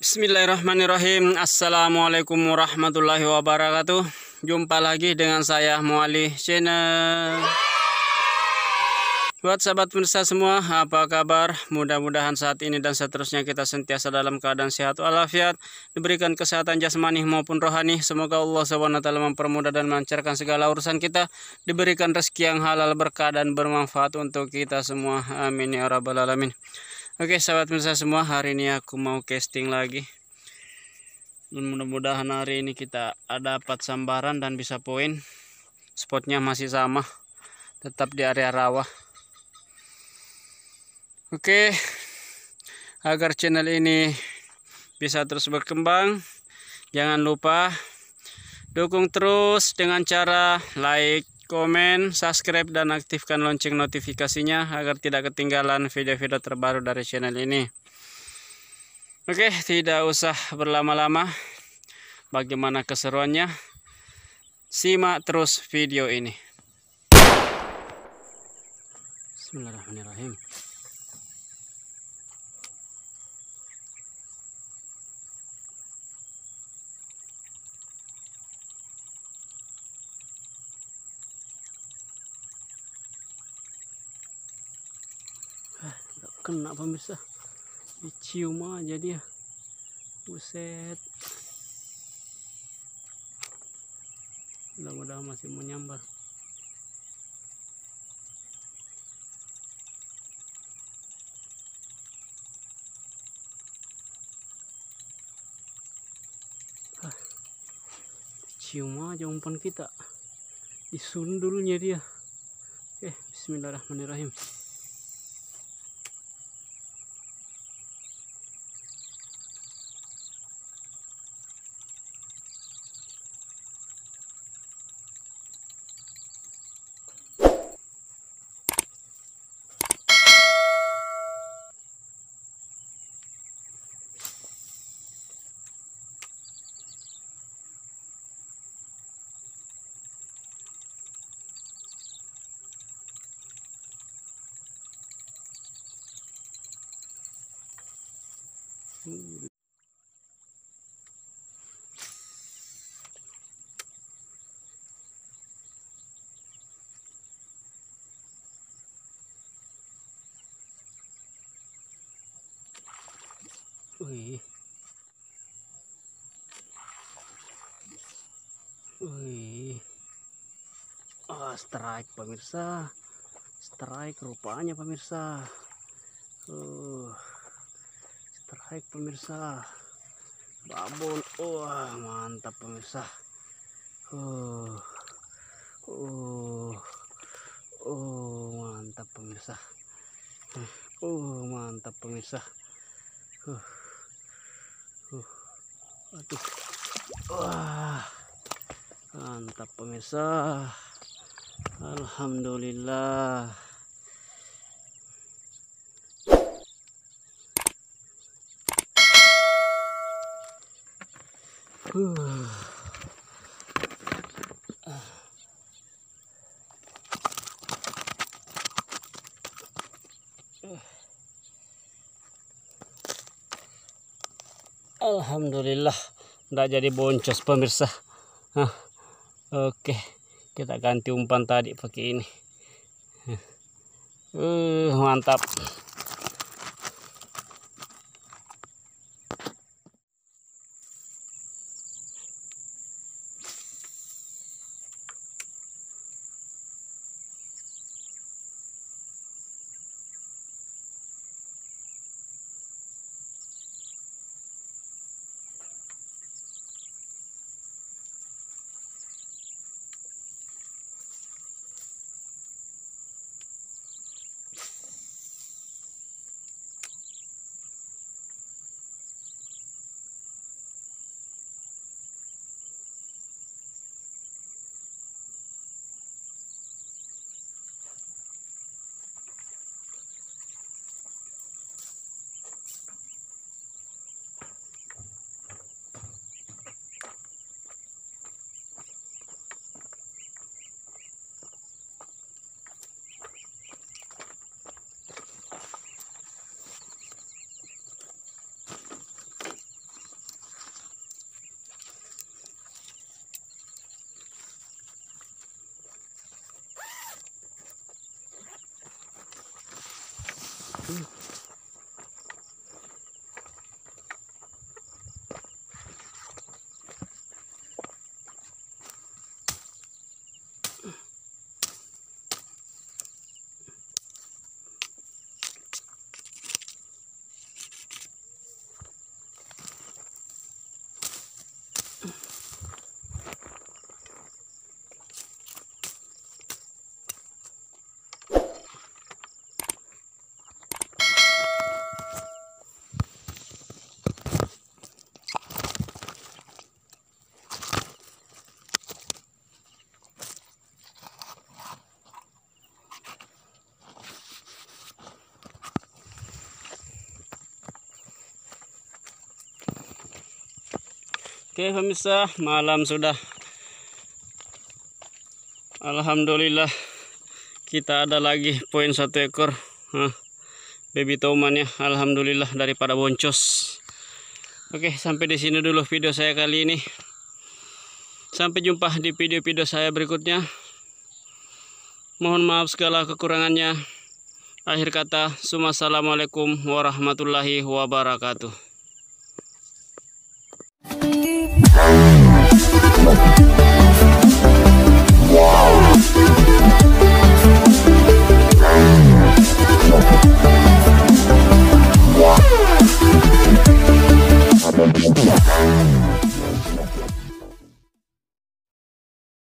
Bismillahirrahmanirrahim Assalamualaikum warahmatullahi wabarakatuh Jumpa lagi dengan saya Muali Channel Buat sahabat pemirsa semua apa kabar Mudah-mudahan saat ini dan seterusnya kita sentiasa dalam keadaan sehat walafiat Diberikan kesehatan jasmani maupun rohani Semoga Allah SWT mempermudah dan melancarkan segala urusan kita Diberikan rezeki yang halal berkah dan bermanfaat untuk kita semua Amin ya rabbal alamin Oke sahabat pemirsa semua hari ini aku mau casting lagi mudah-mudahan hari ini kita ada dapat sambaran dan bisa poin spotnya masih sama tetap di area rawa Oke agar channel ini bisa terus berkembang jangan lupa dukung terus dengan cara like komen, subscribe, dan aktifkan lonceng notifikasinya agar tidak ketinggalan video-video terbaru dari channel ini. Oke, tidak usah berlama-lama. Bagaimana keseruannya? Simak terus video ini. Bismillahirrahmanirrahim. kena pemirsa dicium aja dia buset mudah-mudahan masih menyambar Hah. cium aja umpan kita disundulnya dia oke eh, bismillahirrahmanirrahim Wih. Wih. Oh, strike pemirsa. Strike rupanya pemirsa. Uh baik pemirsa babon wah mantap pemirsa uh uh uh mantap pemirsa uh mantap pemirsa uh uh aduh wah mantap pemirsa alhamdulillah Alhamdulillah tidak jadi boncos pemirsa Hah. Oke kita ganti umpan tadi pakai ini uh, mantap Ooh. Oke pemirsa malam sudah Alhamdulillah kita ada lagi poin satu ekor huh, baby toman ya Alhamdulillah daripada boncos Oke sampai di sini dulu video saya kali ini sampai jumpa di video-video saya berikutnya mohon maaf segala kekurangannya akhir kata Assalamualaikum warahmatullahi wabarakatuh